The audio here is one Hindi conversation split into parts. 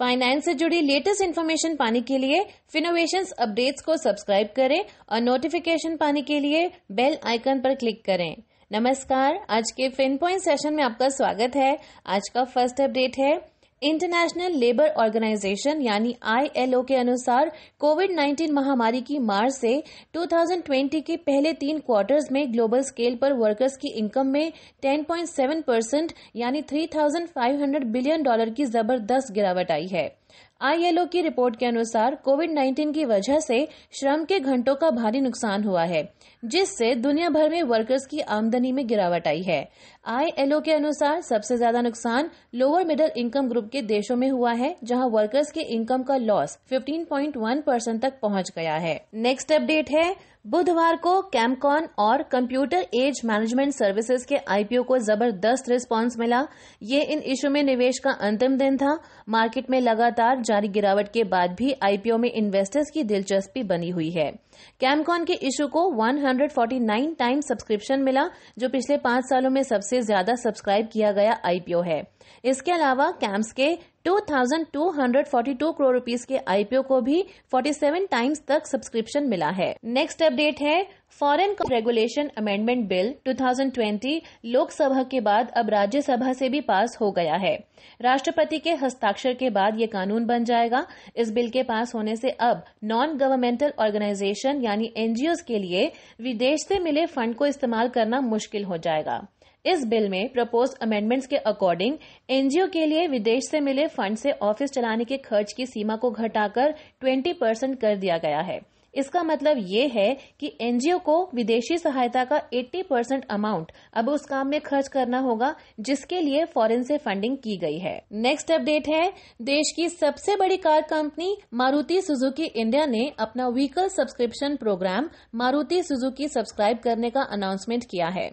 फाइनेंस से जुड़ी लेटेस्ट इन्फॉर्मेशन पाने के लिए फिनोवेशन अपडेट्स को सब्सक्राइब करें और नोटिफिकेशन पाने के लिए बेल आइकन पर क्लिक करें नमस्कार आज के फिन पॉइंट सेशन में आपका स्वागत है आज का फर्स्ट अपडेट है इंटरनेशनल लेबर ऑर्गेनाइजेशन यानी आईएलओ के अनुसार कोविड 19 महामारी की मार से 2020 के पहले तीन क्वार्टर्स में ग्लोबल स्केल पर वर्कर्स की इनकम में 10.7 परसेंट यानी 3,500 बिलियन डॉलर की जबरदस्त गिरावट आई है आईएलओ की रिपोर्ट के अनुसार कोविड 19 की वजह से श्रम के घंटों का भारी नुकसान हुआ है जिससे दुनिया भर में वर्कर्स की आमदनी में गिरावट आई है आईएलओ के अनुसार सबसे ज्यादा नुकसान लोअर मिडिल इनकम ग्रुप के देशों में हुआ है जहां वर्कर्स के इनकम का लॉस 15.1 परसेंट तक पहुंच गया है नेक्स्ट अपडेट है बुधवार को कैमकॉन और कंप्यूटर एज मैनेजमेंट सर्विसेज के आईपीओ को जबरदस्त रिस्पांस मिला ये इन इशू में निवेश का अंतिम दिन था मार्केट में लगातार जारी गिरावट के बाद भी आईपीओ में इन्वेस्टर्स की दिलचस्पी बनी हुई है कैमकॉन के इशू को 149 टाइम सब्सक्रिप्शन मिला जो पिछले पांच सालों में सबसे ज्यादा सब्सक्राइब किया गया आईपीओ है इसके अलावा कैम्स के 2,242 करोड़ रुपीस के आईपीओ को भी 47 टाइम्स तक सब्सक्रिप्शन मिला है नेक्स्ट अपडेट है foreign regulation amendment bill 2020 Lok Sabha के बाद अब राज्यसभा से भी पास हो गया है राष्ट्रपति के हस्ताक्षर के बाद ये कानून बन जाएगा इस बिल के पास होने से अब नॉन गवर्नमेंटल ऑर्गेनाइजेशन यानी एनजीओ के लिए विदेश से मिले फंड को इस्तेमाल करना मुश्किल हो जाएगा इस बिल में प्रपोज अमेंडमेंट्स के अकॉर्डिंग एनजीओ के लिए विदेश से मिले फंड से ऑफिस चलाने के खर्च की सीमा को घटाकर 20 परसेंट कर दिया गया है इसका मतलब ये है कि एनजीओ को विदेशी सहायता का 80 परसेंट अमाउंट अब उस काम में खर्च करना होगा जिसके लिए फॉरेन से फंडिंग की गई है नेक्स्ट अपडेट है देश की सबसे बड़ी car company Maruti Suzuki India ने अपना vehicle subscription program Maruti Suzuki subscribe करने का अनाउंसमेंट किया है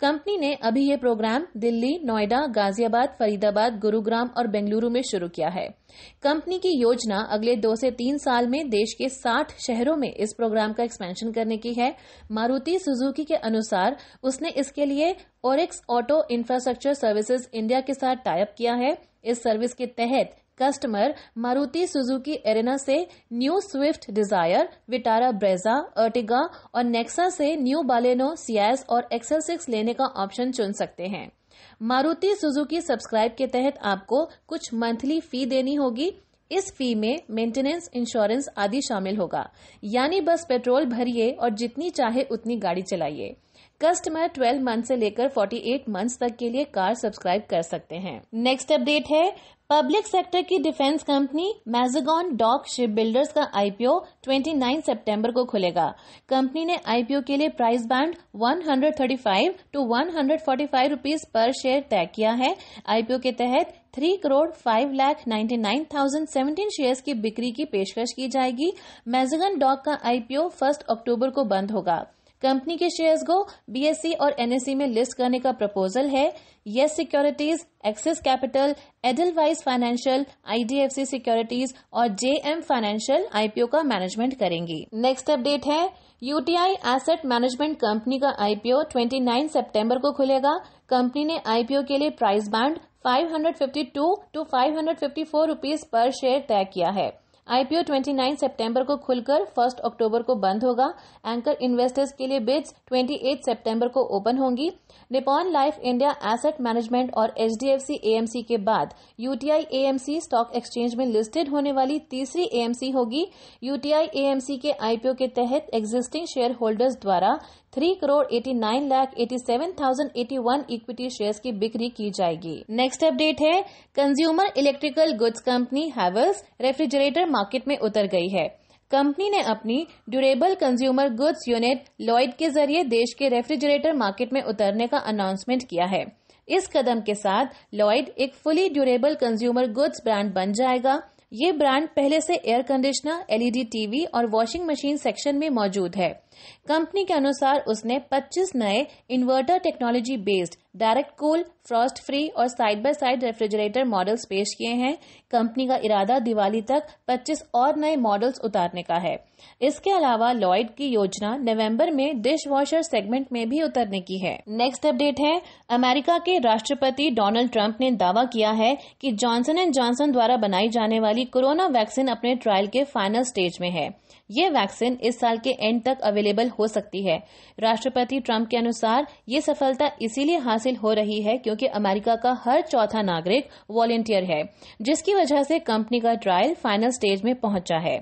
कंपनी ने अभी ये प्रोग्राम दिल्ली नोएडा गाजियाबाद फरीदाबाद गुरुग्राम और बेंगलुरु में शुरू किया है कंपनी की योजना अगले दो से तीन साल में देश के साठ शहरों में इस प्रोग्राम का एक्सपेंशन करने की है मारुति सुजुकी के अनुसार उसने इसके लिए Orix auto infrastructure services India के साथ टाइप किया है इस सर्विस के तहत कस्टमर मारुति सुजुकी एरेना से new Swift Dzire Vitara Brezza Ertiga और नेक्सा से न्यू बालेनो सियास और एक्सेल सिक्स लेने का ऑप्शन चुन सकते हैं मारुति सुजुकी सब्सक्राइब के तहत आपको कुछ मंथली फी देनी होगी इस फी में मेंटेनेंस इंश्योरेंस आदि शामिल होगा यानी बस पेट्रोल भरिए और जितनी चाहे उतनी गाड़ी चलाइए कस्टमर 12 मंथ से लेकर 48 मंथ्स तक के लिए कार सब्सक्राइब कर सकते हैं नेक्स्ट अपडेट है पब्लिक सेक्टर की defence company Mazagon dock ship builders का आईपीओ 29 सितंबर को खुलेगा कंपनी ने आईपीओ के लिए प्राइस बैंड 135 टू 145 रुपीस पर शेयर तय किया है आईपीओ के तहत three crore five lakh ninety nine thousand seventeen share की बिक्री की पेशकश की जाएगी मैजोगन डॉक का आईपीओ फर्स्ट अक्टूबर को बंद होगा कंपनी के शेयर्स को बीएससी e और एनएससी e में लिस्ट करने का प्रपोजल है Yes Securities Axis Capital Edelweiss Financial IDFC Securities और जेएम फाइनेंशियल आईपीओ का मैनेजमेंट करेंगी नेक्स्ट अपडेट है यूटीआई एसेट मैनेजमेंट कंपनी का आईपीओ 29 सितंबर को खुलेगा कंपनी ने आईपीओ के लिए प्राइस बैंड 552 टू 554 रुपीस पर शेयर तय किया है आईपीओ 29 सितंबर को खुलकर 1 अक्टूबर को बंद होगा एंकर इन्वेस्टर्स के लिए बिड्स 28 सितंबर को ओपन होंगी Nippon Life India Asset Management और एचडीएफसी एएमसी के बाद यूटीआई एएमसी स्टॉक एक्सचेंज में लिस्टेड होने वाली तीसरी एएमसी होगी यूटीआई एएमसी के आईपीओ के तहत एग्जिस्टिंग शेयर होल्डर्स द्वारा three crore eighty nine lakh eighty seven thousand eighty one equity share की बिक्री की जाएगी नेक्स्ट अपडेट है consumer electrical goods company Havells refrigerator market में उतर गई है कंपनी ने अपनी durable consumer goods unit Lloyd के जरिए देश के रेफ्रिजरेटर मार्केट में उतरने का अनाउंसमेंट किया है इस कदम के साथ लॉयड एक fully durable consumer goods brand बन जाएगा ये ब्रांड पहले से एयर कंडीशनर एलईडी टीवी और वॉशिंग मशीन सेक्शन में मौजूद है कंपनी के अनुसार उसने 25 नए inverter technology based direct cool frost free और side by side refrigerator models पेश किए हैं कंपनी का इरादा दिवाली तक 25 और नए मॉडल्स उतारने का है इसके अलावा लॉयड की योजना नवंबर में डिश वॉशर सेगमेंट में भी उतरने की है नेक्स्ट अपडेट है अमेरिका के राष्ट्रपति डोनाल्ड ट्रंप ने दावा किया है कि जॉनसन एंड जॉनसन द्वारा बनाई जाने वाली कोरोना वैक्सीन अपने ट्रायल के फाइनल स्टेज में है ये वैक्सीन इस साल के एंड तक अवेलेबल हो सकती है राष्ट्रपति ट्रंप के अनुसार ये सफलता इसीलिए हासिल हो रही है क्योंकि अमेरिका का हर चौथा नागरिक वॉलेंटियर है जिसकी वजह से कंपनी का ट्रायल फाइनल स्टेज में पहुंचा है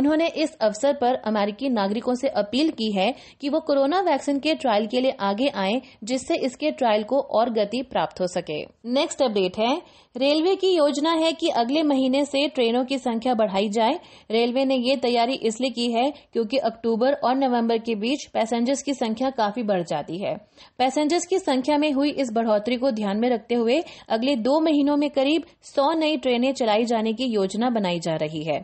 उन्होंने इस अवसर पर अमेरिकी नागरिकों से अपील की है कि वो कोरोना वैक्सीन के ट्रायल के लिए आगे आए जिससे इसके ट्रायल को और गति प्राप्त हो सके नेक्स्ट अपडेट है रेलवे की योजना है कि अगले महीने से ट्रेनों की संख्या बढ़ाई जाए रेलवे ने ये तैयारी इसलिए की है क्योंकि अक्टूबर और नवंबर के बीच पैसेंजर्स की संख्या काफी बढ़ जाती है पैसेंजर्स की संख्या में हुई इस बढ़ोतरी को ध्यान में रखते हुए अगले दो महीनों में करीब सौ नई ट्रेनें चलाई जाने की योजना बनाई जा रही है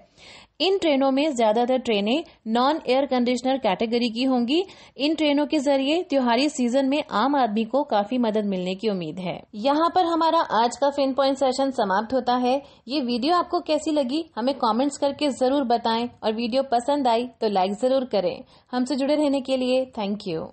इन ट्रेनों में ज्यादातर ट्रेनें नॉन एयर कंडीशनर कैटेगरी की होंगी इन ट्रेनों के जरिए त्योहारी सीजन में आम आदमी को काफी मदद मिलने की उम्मीद है यहाँ पर हमारा आज का फिन पॉइंट सेशन समाप्त होता है ये वीडियो आपको कैसी लगी हमें कॉमेंट्स करके जरूर बताएं और वीडियो पसंद आई तो लाइक जरूर करें हमसे जुड़े रहने के लिए थैंक यू